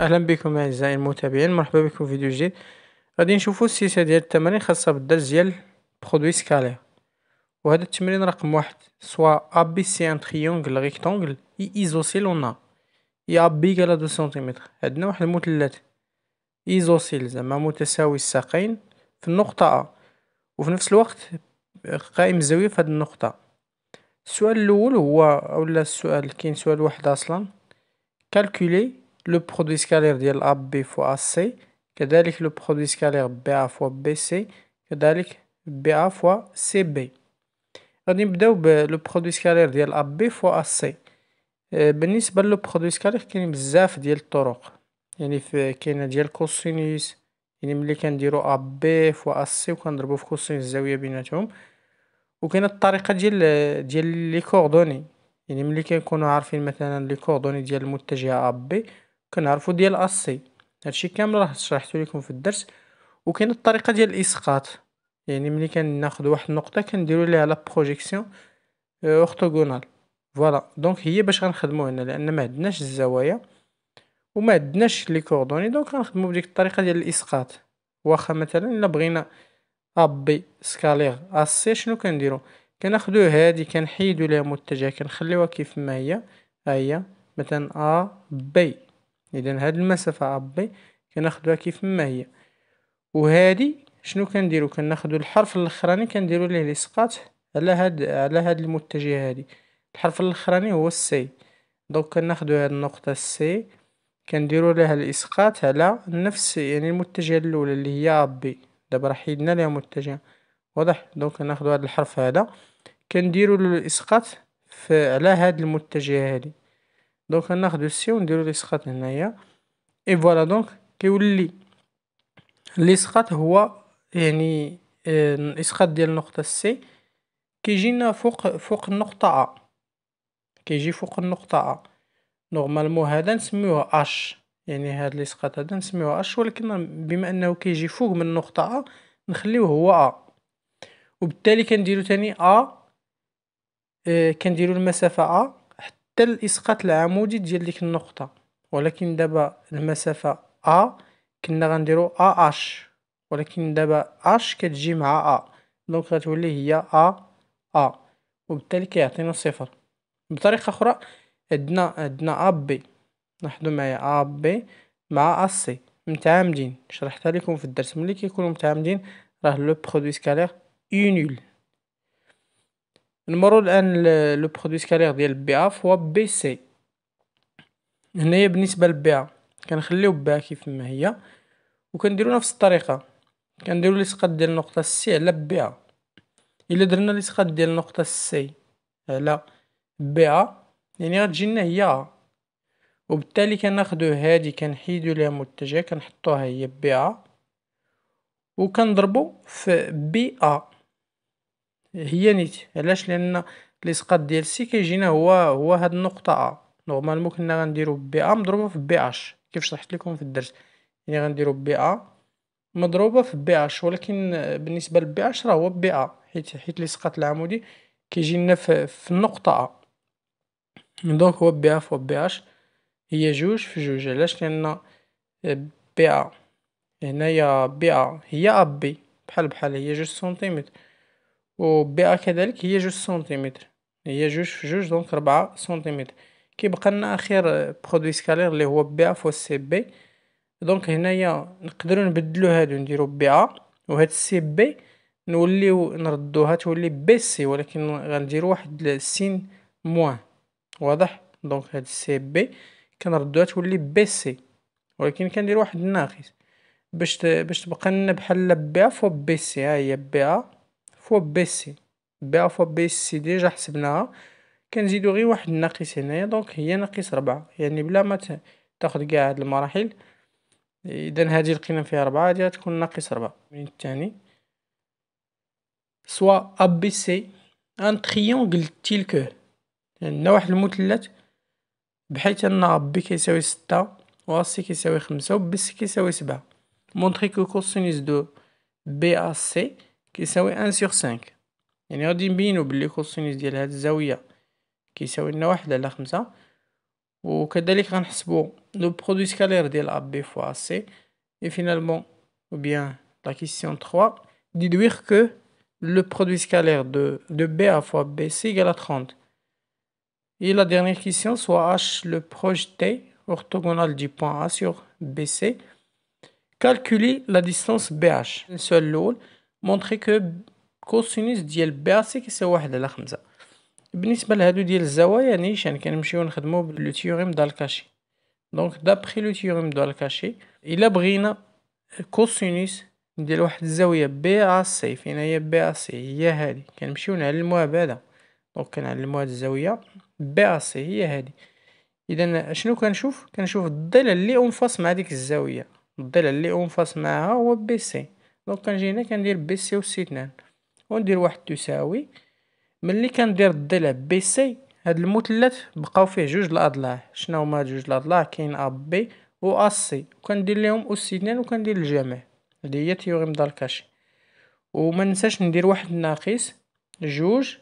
اهلا بكم اعزائي المتابعين مرحبا بكم في فيديو جديد غادي نشوفوا السيسه ديال التمارين خاصه بالدرس ديال برودوي سكالير وهذا التمرين رقم واحد سوا ابي سي ان تريونغل ريكتونغل اي ايزوسيل اون ا اي بي كالا دو سنتيمتر عندنا واحد المثلث ايزوسيل زعما متساوي الساقين في النقطه ا وفي نفس الوقت قائم الزاويه في هذه النقطه السؤال الاول هو اولا السؤال كاين سؤال واحد اصلا كالكولي لو برودوي سكالير ديال أ بي فوا سي كذلك لو برودوي سكالير بي أ فوا بي سي كذلك بي أ فوا سي بي غادي نبداو بلو برودوي سكالير ديال أ بي فوا سي بالنسبة لو برودوي سكالير كاينين بزاف ديال الطرق يعني في كاينة ديال كوسينوس يعني ملي كنديرو أ بي فوا أ سي وكنضربو في كوسينوس الزاوية بيناتهم وكاين الطريقه ديال ديال لي كوردوني يعني ملي كنكونوا عارفين مثلا لي كوردوني ديال المتجهه ا بي كنعرفو ديال اسي هادشي كامل راه شرحته لكم في الدرس وكاين الطريقه ديال الاسقاط يعني ملي كناخذ واحد النقطه كنديرو ليها لا بروجيكسيون آه، اورتوغونال فوالا دونك هي باش غنخدمو هنا لان ما عندناش الزوايا وما عندناش لي كوردوني دونك غنخدمو بديك الطريقه ديال الاسقاط واخا مثلا الا بغينا ابي سكالير اسي شنو كنديرو كناخدو هادي كنحيدو ليها متجه كنخليوها كيف ما هي ها هي مثلا ا بي اذا هاد المسافة عبي كناخدوها كيف ما هي وهادي شنو كنديرو كناخدو الحرف الاخراني كنديرو ليه الاسقاط على هاد على هاد المتجه هادي الحرف الاخراني هو السي دونك كناخدو هاد النقطة السي كنديرو لها الاسقاط على نفس يعني المتجهة الاولى اللي هي بي دابا راه حيدنا لها متجه واضح دونك كناخدو هاد الحرف هذا كنديرو له الاسقاط على هاد المتجه هادي دونك غناخدو السي ونديرو لي سقط هنايا اي فوالا دونك كيولي لي سقط هو يعني الاسقاط ديال النقطه سي كيجينا فوق فوق النقطه ا كيجي فوق النقطه ا نورمالمون هذا نسميوه اش يعني هذا الاسقاط هذا نسميوه اش ولكن بما انه كيجي فوق من النقطه ا نخليوه هو ا وبالتالي كنديرو تاني ا كنديرو المسافه ا حتى الاسقاط العمودي ديال ديك النقطه ولكن دابا المسافه ا كنا غنديرو ا اش ولكن دابا اش كتجي مع ا دونك غتولي هي ا ا وبالتالي كيعطينا صفر بطريقه اخرى عندنا عندنا ا بي لاحظوا معايا ا بي مع ا سي متعامدين شرحتها لكم في الدرس ملي كيكونوا متعامدين راه لو برودوي سكالير اونول نمروا الان لو برودوي سكالير ديال بي ا فوا بي سي هنايا بالنسبه ا كنخليو بها كيف ما هي وكنديروا نفس الطريقه كنديرو لصقات ديال النقطه سي على بي ا الا درنا لصقات ديال النقطه سي على بي ا يعني غتجينا هي وبالتالي كناخدو هادي كنحيدو ليها متجه كنحطوها هي بي ا وكنضربوا في بي ا هي نيت علاش لان الاسقاط ديال سي كيجينا هو هو هاد النقطه ا نورمالمون كنا غنديرو بي ا مضروبه في بي اش كيف شرحت لكم في الدرس يعني غنديرو بي ا مضروبه في بي اش ولكن بالنسبه لبي اش راه هو بي ا حيت حيت الاسقاط العمودي كيجي لنا في, في النقطه ا دونك هو بي ا فوا بي اش هي جوج في جوج علاش لان بي ا هنايا بي ا هي ا بي بحال بحال هي جوج سنتيمتر و بي ا كذلك هي جوج سنتيمتر هي جوج في جوج دونك ربعة سنتيمتر كيبقى لنا اخير برودوي سكالير اللي هو بي ا فوس سي بي دونك هنايا نقدروا نبدلو هادو نديرو بي ا وهاد سي بي نوليو نردوها تولي بي سي ولكن غنديرو واحد السين موان واضح دونك هاد سي بي كنردوها تولي بي سي ولكن كندير واحد الناقص باش باش تبقى لنا بحال بي ا فوا بي سي ها هي بي ا فوا بي سي بي أ فوا بي سي ديجا حسبناها كنزيدو غير واحد الناقص هنايا دونك هي ناقص ربعة يعني بلا ما تاخد قاع هاد المراحل اذا هادي لقينا فيها ربعة هادي غتكون ناقص ربعة من الثاني سوا ا بي سي ان تريونغل تيلك عندنا واحد المثلث بحيث ان بي كيساوي ستة و سي كيساوي خمسة و بي سي كيساوي سبعة مونتخي كو كوسينيس دو بي ا سي كيساوي 1 sur 5. يعني غادي نبينو بلي كوسينوس ديال هاد الزاوية كيساوي لنا وكذلك غنحسبو لو برودوي ou bien la question 3, déduire que le produit scalaire de, BA fois BC égale à 30. Et la dernière question, soit H le projeté orthogonal du point A sur BC, calculer la distance BH. مونطخي كو كوسينوس ديال سي كيساوي واحد على خمسة بالنسبة لهادو ديال الزوايا نيشان كنمشيو نخدمو بلو تيوريم دالكاشي دونك دابخي لو تيوريم دالكاشي الا بغينا كوسينوس ندير واحد الزاوية بي ا سي فين هي بي ا سي هي هادي كنمشيو نعلموها بعدا دونك كنعلمو هاد الزاوية بي ا سي هي هادي اذا شنو كنشوف كنشوف الضلع اللي أنفاس مع ديك الزاوية الضلع اللي أنفاس معها هو بي سي دونك كنجي هنا كندير بي سي وسيتنان وندير واحد تساوي ملي كندير الضلع بي سي هاد المثلث بقاو فيه جوج الاضلاع شنو هما جوج الاضلاع كاين ا بي و ا سي وكندير ليهم و وكندير الجمع هادي هي تيوريم كاشي وما ننساش ندير واحد ناقص جوج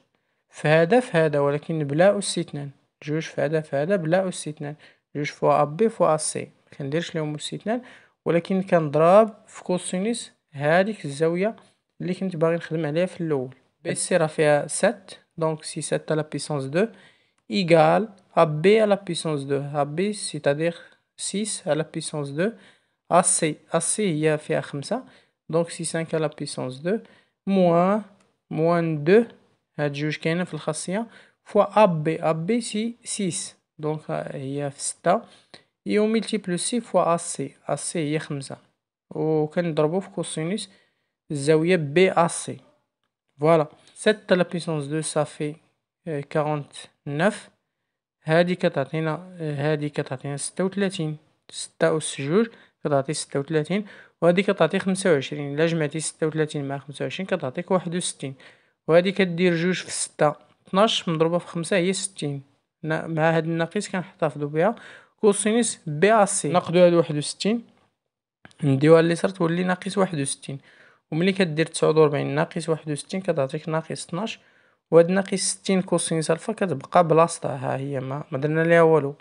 في هذا في هذا ولكن بلا اسيتنان جوج في هذا في هذا بلا اسيتنان جوج فوا ا بي فوا ا سي مكنديرش ليهم اسيتنان ولكن كنضرب في كوسينوس هذيك الزاويه اللي كنت باغي نخدم عليها في الاول بي سي راه فيها 7 دونك سي 7 على بيسونس 2 ايغال ا بي على بيسونس 2 ا بي سي تادير 6 على بيسونس 2 ا سي ا سي هي فيها 5 دونك سي 5 على بيسونس 2 موان موان 2 هاد جوج كاينه في الخاصيه فوا ا بي ا بي سي 6 دونك هي في 6 يو ملتيبلو سي فوا ا سي ا سي هي 5 وكنضربو في كوسينوس الزاويه بي ا سي فوالا 7 لا بويسونس دو صافي 49 هادي كتعطينا هادي كتعطينا 36 6 اس جوج كتعطي 36 هادي كتعطي 25 الا جمعتي 36 مع 25 كتعطيك 61 هادي كدير جوج في 6 12 مضروبه في 5 هي 60 مع هاد الناقص كنحتفظوا بها كوسينوس بي ا سي ناخذوا هاد 61 نديوها لليسار تولي ناقص واحد وستين وملي كدير تسعود وربعين ناقص واحد وستين كتعطيك ناقص طناش وهاد ناقص ستين كوسينوس الفا كتبقى بلاصتها ها هي ما درنا ليها والو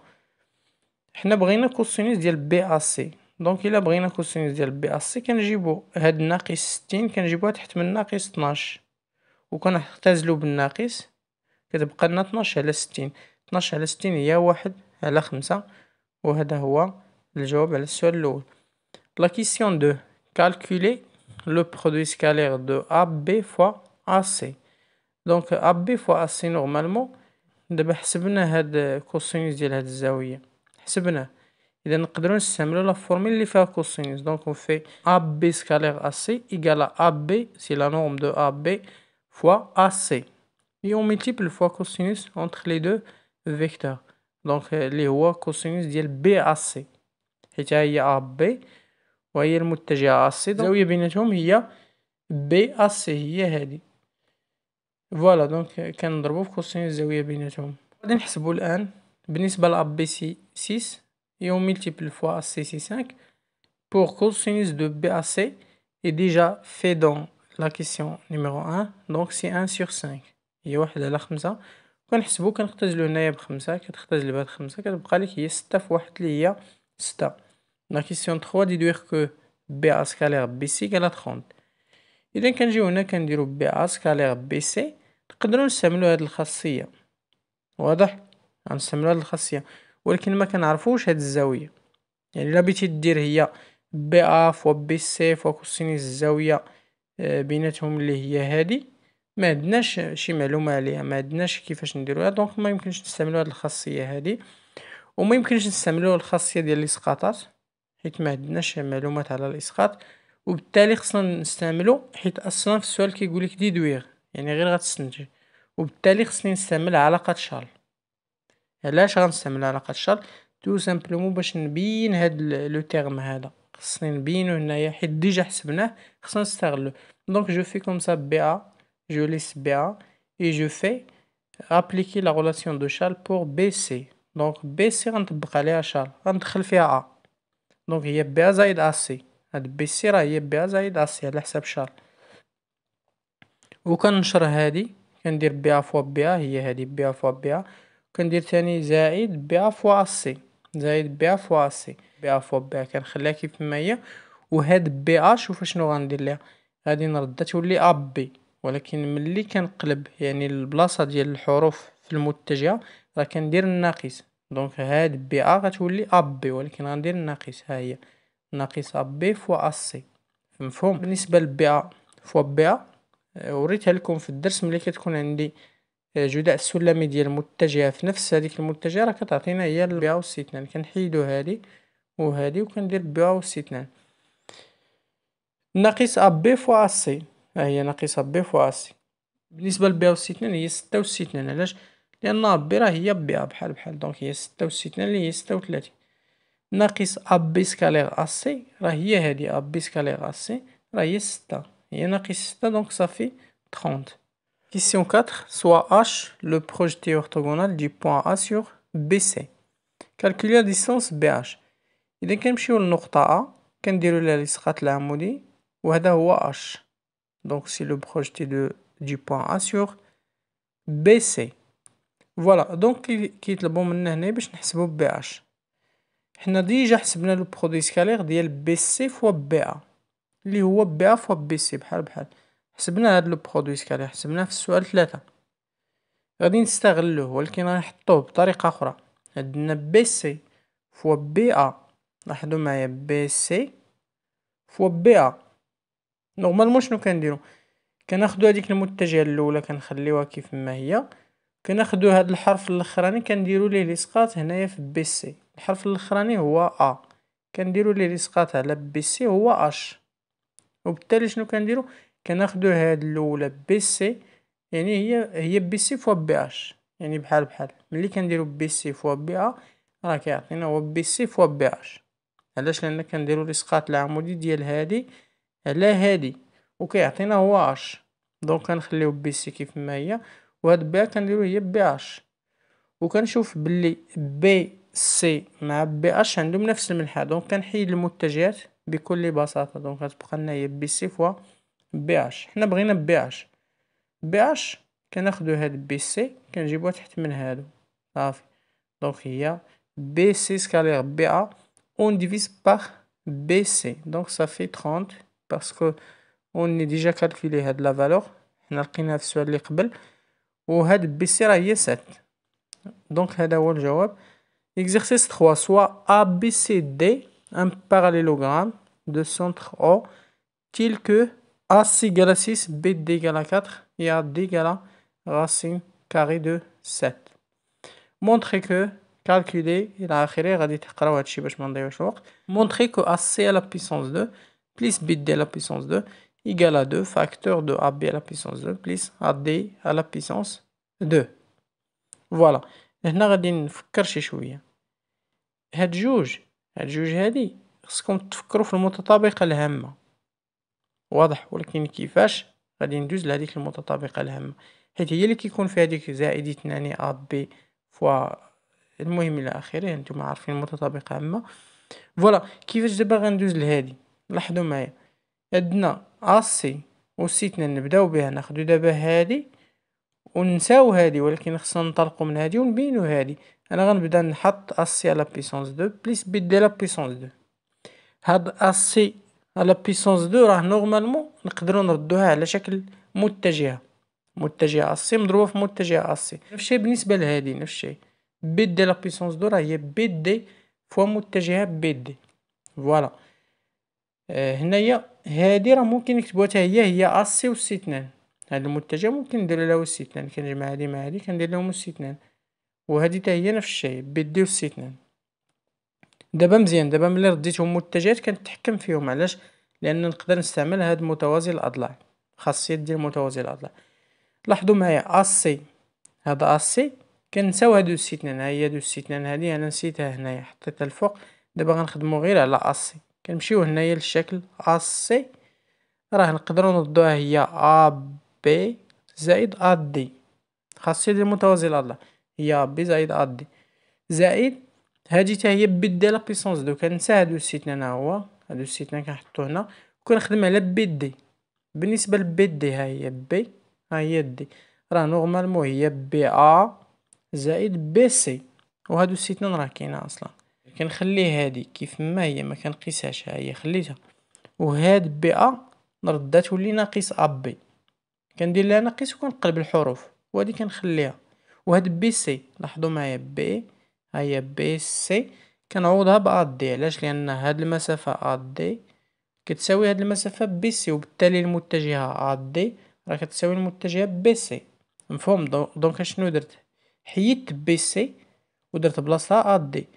حنا بغينا كوسينوس ديال بي ا سي دونك الا بغينا كوسينوس ديال بي ا سي كنجيبو هاد ناقص ستين كنجيبوها تحت من ناقص طناش وكنعتزلو بالناقص كتبقى لنا طناش على ستين طناش على ستين هي واحد على خمسة وهذا هو الجواب على السؤال الاول La question 2. Calculer le produit scalaire de AB fois AC. Donc AB fois AC normalement cosinus de de كوسينوس ديال هاد la حسبناه إذا نقدرو la la formule fait فيها cosinus. Donc, on fait AB scalaire AC égale à AB C'est la norme de AB fois AC et on multiplie fois cosinus entre les deux vecteurs donc euh, les rois cosinus de BAC il y a AB وهي المتجهة الصدر الزاوية بيناتهم هي بي الصي هي هادي فوالا دونك كنضربو في كوسين الزاوية بيناتهم غادي نحسبو الآن بالنسبة لأب بي سي سيس يوم ملتيبل فوا السي سي سانك بور كوسينوس دو بي أ سي إي ديجا في دون لا كيسيون numéro أن دونك سي أن سيغ سانك هي واحد على خمسة كنحسبو كنختزلو هنايا بخمسة كتختزل بهاد خمسة كتبقى لك هي ستة في واحد اللي هي ستة La question 3 dit dire que BA scalaire BC égale à 30 Et اذا كنجيو هنا كنديرو بي ا سكالير بي سي نقدروا نستعملوا هذه الخاصيه واضح غنستعملوا هذه الخاصيه ولكن ما كنعرفوش هذه الزاويه يعني الا بغيتي دير هي بي ا فوا بي سي فوا كوسينيس الزاويه بيناتهم اللي هي هذه ما عندناش شي معلومه عليها ما عندناش كيفاش نديروها دونك ما يمكنش نستعملوا هذه الخاصيه هذه وما يمكنش نستعملوا الخاصيه ديال الاسقاطات حيت ما عندناش معلومات على الاسقاط وبالتالي خصنا نستعملو حيت اصلا في السؤال كيقول لك ديدوير يعني غير غتستنتج وبالتالي خصني نستعمل علاقه شال علاش غنستعمل علاقه شال تو سامبلومون باش نبين هاد لو تيرم هذا خصني نبينو هنايا حيت ديجا حسبناه خصنا نستغلو دونك جو في كوم سا بي ا جو ليس بي ا اي جو في ابليكي لا غولاسيون دو شال بور بي سي دونك بي سي غنطبق عليها شال غندخل فيها ا دونك هي بي ا زائد ا سي هاد بي سي راه هي بي ا زائد ا سي على حساب و وكنشر هادي كندير بي ا فوا بي ا هي هادي بي ا فوا بي ا كندير تاني زائد بي ا فوا سي زائد بي ا فوا سي بي ا فوا بي ا كنخليها كيف ما هي وهاد بي ا شوف شنو غندير ليها غادي نردها تولي ا بي ولكن ملي كنقلب يعني البلاصه ديال الحروف في المتجهه راه كندير الناقص دونك هاد بي ا غتولي بي ولكن غندير الناقص ها هي ناقص بي فوا ا سي مفهوم بالنسبه لبي ا فوا بي ا وريتها لكم في الدرس ملي كتكون عندي آه، جداء السلمي ديال المتجهه في نفس هذيك المتجهه راه كتعطينا هي البي ا 2 كنحيدو هادي وهادي وكندير بي ا 2 ناقص بي فوا ا سي ها هي ناقص بي فوا ا سي بالنسبه لبي ا 2 هي ستة 2 علاش et la norme rahiya bia bhal bhal donc elle est 6 et 2 qui est 36 moins abiscalaire ac rahiya hadi abiscalaire ac rahiya 6 elle est moins 6 donc ça fait 30 question 4 soit h le projeté orthogonal du point a sur bc calculer la distance bh il est quand on y va point a on dirait la squette lamudi et c'est h donc c'est le projeté de du point a sur bc فوالا دونك كي كيطلبوا منا هنا باش نحسبوا بي اش حنا ديجا حسبنا لو برودوي سكالير ديال بي سي فوا بي ا اللي هو بي ا فوا بي سي بحال بحال حسبنا هاد لو برودوي سكالير حسبناه في السؤال ثلاثة غادي نستغلوه ولكن غنحطوه بطريقه اخرى عندنا بي سي فوا بي ا لاحظوا معايا بي سي فوا بي ا نورمالمون شنو كنديرو كناخدو هذيك المتجهه الاولى كنخليوها كيف ما هي كناخدو هاد الحرف الاخراني كنديرو ليه الاسقاط هنايا في بي سي الحرف الاخراني هو ا كنديرو ليه الاسقاط على بي سي هو اش وبالتالي شنو كنديرو كناخدو هاد الاولى بي سي يعني هي هي بي سي فوا بي اش يعني بحال بحال ملي كنديرو بي سي فوا بي ا راه كيعطينا هو بي سي فوا بي اش علاش لان كنديرو الاسقاط العمودي ديال هادي على هادي وكيعطينا هو اش دونك كنخليو بي سي كيف ما هي وهاد بي كنديرو هي بي اش وكنشوف باللي بي سي مع بي اش عندهم نفس المنحة دونك كنحيد المتجهات بكل بساطة دونك غتبقى لنا هي بي سي فوا بي اش حنا بغينا بي اش بي اش كناخدو هاد بي سي كنجيبوها تحت من هادو صافي دونك هي بي سي سكالير بي ا اون ديفيز باغ بي سي دونك صافي 30 باسكو اون ديجا كالكولي هاد لا فالور حنا لقيناها في السؤال اللي قبل Ou head bc سات 7 Donc, 3 soit 3 soit سي un un de centre O tel que A6 égale à 6, BD égale à 4 et d égale à racine carré de 7. Montrez que, calculer, il a Montrez que AC à la puissance 2 plus BD à la puissance 2 égale à 2 facteur de AB à la puissance 2 plus AD à la puissance 2 فوالا هنا غادي نفكر شي شويه هاد جوج هاد جوج هادي خصكم تفكروا في المتطابقه الهامه واضح ولكن كيفاش غادي ندوز لهذيك المتطابقه الهامه حيت هي اللي كيكون فيها ديك زائد 2 ا بي فوا المهم الى اخره انتم عارفين المتطابقه الهامه فوالا كيفاش دابا غندوز لهادي لاحظوا معايا عندنا اسي وسيتنا نبداو بها ناخدو دابا هادي ونساو هادي ولكن خصنا نطلقو من هادي ونبينوا هادي انا غنبدا نحط اسي على بيسونس دو بليس بي دي لا بيسونس دو هاد اسي على بيسونس دو راه نورمالمون نقدرو نردوها على شكل متجهه متجهه اسي مضروبه في متجهه اسي نفس الشيء بالنسبه لهادي نفس الشيء بي دي لا بيسونس دو راه هي بي دي فوا متجهه بي دي فوالا آه، هنايا هادي راه ممكن نكتبوها حتى هي هي اسي 2 هاد المتجه ممكن ندير له 2 كنجمع هادي مع هادي كندير لهم 2 وهذه حتى هي نفس الشيء بدي 2 دابا مزيان دابا ملي رديتهم متجهات كنتحكم فيهم علاش لان نقدر نستعمل هاد متوازي الاضلاع خاصيه ديال متوازي الاضلاع لاحظوا معايا اسي هذا اسي كنساو هادو 2 ها هي هادو 2 هادي انا نسيتها هنايا حطيتها الفوق دابا غنخدمو غير على اسي كنمشيو هنايا للشكل أ سي راه نقدرو نردوها هي أ بي زائد أ دي خاصيه يدير متوازي الاضلاع هي أ بي زائد أ دي زائد هادي حتى هي دي لا لابيسونس دو ننسى هادو السيتنان انا هو هادو السيتنان كنحطو هنا كنخدم على بي دي بالنسبه لبي دي ها هي بي ها هي دي راه نورمالمون هي بي ا زائد بي سي وهادو السيتنان راه كاينه اصلا كنخليه هادي كيف ما هي مكنقيسهاش هي خليتها وهاد بي ا نردها تولي ناقص ا بي كندير لها ناقص وكنقلب الحروف وهادي كنخليها وهاد بي سي لاحظوا معايا بي هي بي سي كنعوضها ب ا دي علاش لان هاد المسافه ا دي كتساوي هاد المسافه بي سي وبالتالي المتجهه ا دي راه كتساوي المتجهه بي سي مفهوم دونك شنو درت حيدت بي سي ودرت بلاصتها ا دي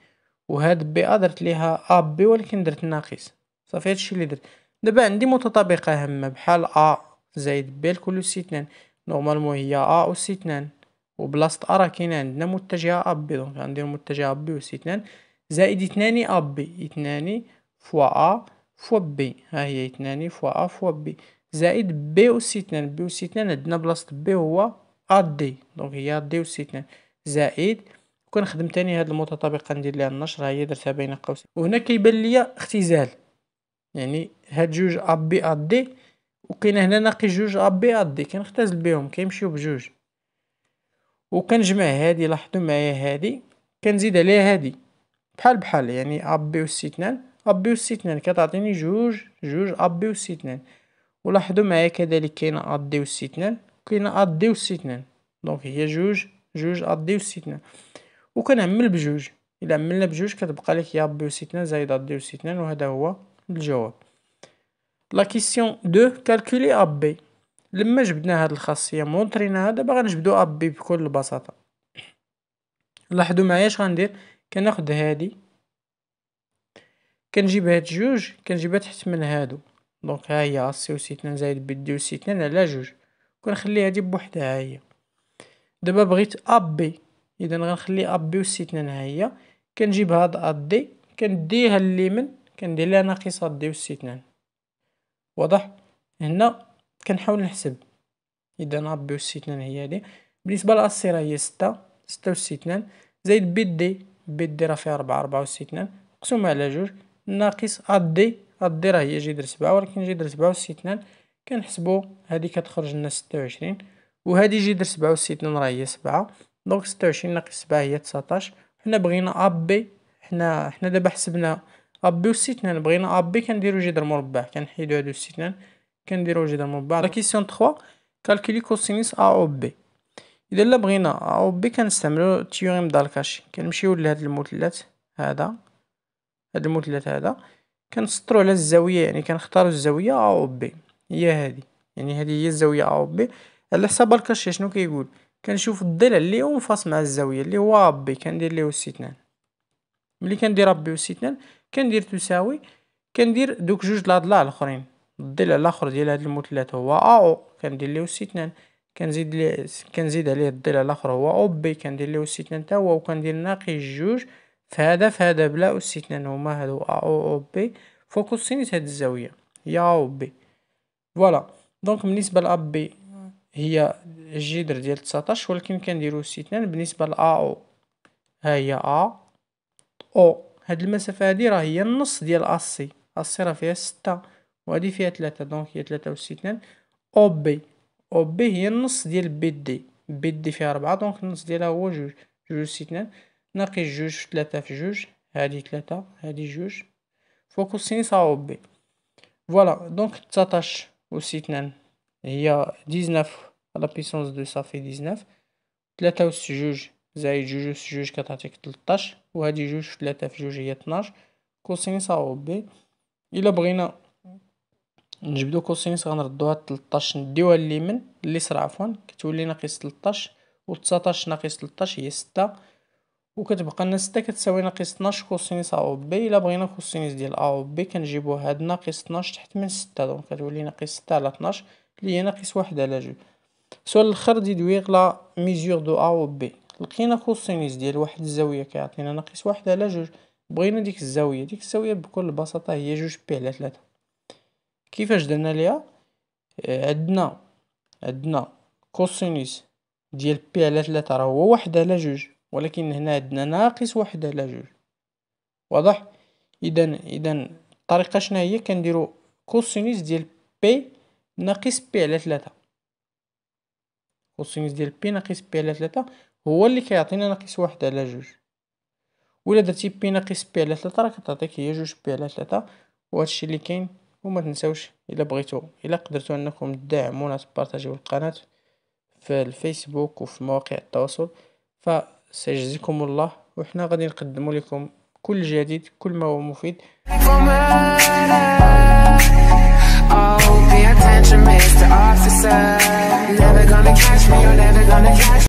وهاد بي ا درت ليها ا بي ولكن درت ناقص صافي هادشي اللي درت دابا عندي متطابقة هامة بحال ا زائد بي الكل سي 2 نورمالمون هي ا و سي تنان وبلاصة ا راه كاينه عندنا متجهة ا بي دونك غندير متجهة ا بي و سي زائد 2 ا بي 2 فوا ا فوا بي ها هي 2 فوا ا فوا بي زائد بي و سي بي و سي عندنا بلاصة بي هو ا دي دونك هي دي و سي زائد كون خدمت هاد المتطابقه ندير ليها النشر هي درتها بين قوسين وهنا كيبان ليا اختزال يعني هاد جوج ا بي ا دي وكاين هنا ناقص جوج ا بي ا دي كنختزل بهم كيمشيو بجوج وكنجمع هادي لاحظوا معايا هادي كنزيد عليها هادي بحال بحال يعني ا بي واستثنان ا بي واستثنان كتعطيني جوج جوج ا بي واستثنان ولاحظوا معايا كذلك كاينه ا دي واستثنان كاينه ا دي واستثنان دونك هي جوج جوج ا دي واستثنان وكنعمل بجوج الا عملنا بجوج كتبقى لك يا بي أوس 2 زائد دي أوس 2 وهذا هو الجواب لا كيسيون دو كالكولي ا بي لما جبدنا هاد الخاصيه هذا دابا غنجبدو ا بي بكل بساطه لاحظوا معايا اش غندير كناخد هادي كنجيب هاد جوج كنجيبها تحت من هادو دونك ها هي سي أوس 2 زائد بي دي أوس 2 على جوج كنخلي هادي بوحدها ها هي دابا بغيت ا بي اذا غنخلي سي وستنان ها هي كنجيب هاد ادي كنديها لليمن كندير لها ناقص ادي وستنان واضح هنا كنحاول نحسب اذا و سي وستنان هي هادي بالنسبه للاسيره هي ستة ستة وستنان زائد بي دي بي دي راه فيها ربعة ربعة وستنان مقسومه على جوج ناقص ادي ادي راه هي جدر سبعة ولكن و سبعة وستنان كنحسبو هادي كتخرج لنا ستة وعشرين 7 و سبعة 2 راه هي سبعة دونك ستة ناقص سبعة هي 19 حنا بغينا ا بي حنا حنا دابا حسبنا ا بي سي 2 بغينا ا بي كنديرو جذر مربع كنحيدو هادو 2 كنديرو جذر مربع لا كيسيون تخوا كالكولي كوسينيس ا او بي اذا لا بغينا ا او بي كنستعملو تيوريم دالكاشي كنمشيو لهاد المثلث هذا هاد المثلث هذا كنسطرو على الزاويه يعني كنختارو الزاويه ا او بي هي هادي يعني هادي هي الزاويه ا او بي على حساب الكاشي شنو كيقول كي كنشوف الضلع اللي هو مع الزاويه اللي هو ربي كندير ليه استثنان ملي كندير ربي واستثنان كندير تساوي كندير دوك جوج الاضلاع الاخرين الضلع الاخر ديال هاد المثلث هو ا او كندير ليه استثنان كنزيد ليه كنزيد عليه الضلع الاخر هو او بي كندير ليه استثنان حتى هو وكندير ناقص جوج فهذا فهذا بلا استثنان هما هادو ا او او بي فوق سينيت هاد الزاويه يا او بي فوالا دونك بالنسبه لابي هي جدر ديال 19 ولكن كنديرو استثناء بالنسبة ل أ أو ها هي أ أو هاد المسافة هادي راه هي النص ديال أ سي أ سي راه فيها ستة وهادي فيها تلاتة دونك هي تلاتة 2 أو بي أو بي هي النص ديال بي دي بي دي فيها ربعة دونك النص ديالها هو جوج جوج 2 ناقص جوج في تلاتة في جوج هادي تلاتة هادي جوج فوق كوسينيس أ أو بي فوالا دونك تسعطاش 2 هي ديزناف على بيسونس دو صافي ديزناف تلاتة أوس جوج زايد جوج أوس جوج كتعطيك تلطاش وهادي جوج في تلاتة في جوج هي 12 كوسينس او بي إلا بغينا نجبدو كوسينس غنردوها تلطاش نديوها لليمن اليسر عفوا كتولي ناقص تلطاش و 19 ناقص تلطاش هي ستة وكتبقى لنا ستة كتساوي ناقص 12 كوسينس أو بي إلا بغينا كوسينس ديال أو بي كنجيبو هاد ناقص 12 تحت من ستة دونك كتولي ناقص ستة على 12 اللي هي ناقص واحد على جوج السؤال الاخر ديدويغ لا ميزور دو ا و بي لقينا كوسينيس ديال واحد الزاويه كيعطينا ناقص واحد على جوج بغينا ديك الزاويه ديك الزاويه بكل بساطه هي جوج بي على ثلاثة كيفاش درنا ليها آه، عندنا عندنا كوسينوس ديال بي على ثلاثة راه هو واحد على جوج ولكن هنا عندنا ناقص واحد على جوج واضح اذا اذا الطريقه شنو هي كنديرو كوسينوس ديال بي ناقص بي على ثلاثة كوسينوس ديال بي ناقص بي على ثلاثة هو اللي كيعطينا ناقص واحد على جوج ولا درتي بي ناقص بي على ثلاثة راه كتعطيك هي جوج بي على ثلاثة وهادشي اللي كاين وما تنساوش الا بغيتو الا قدرتو انكم تدعمونا تبارطاجيو القناه في الفيسبوك وفي مواقع التواصل فسيجزيكم الله وحنا غادي نقدموا لكم كل جديد كل ما هو مفيد oh,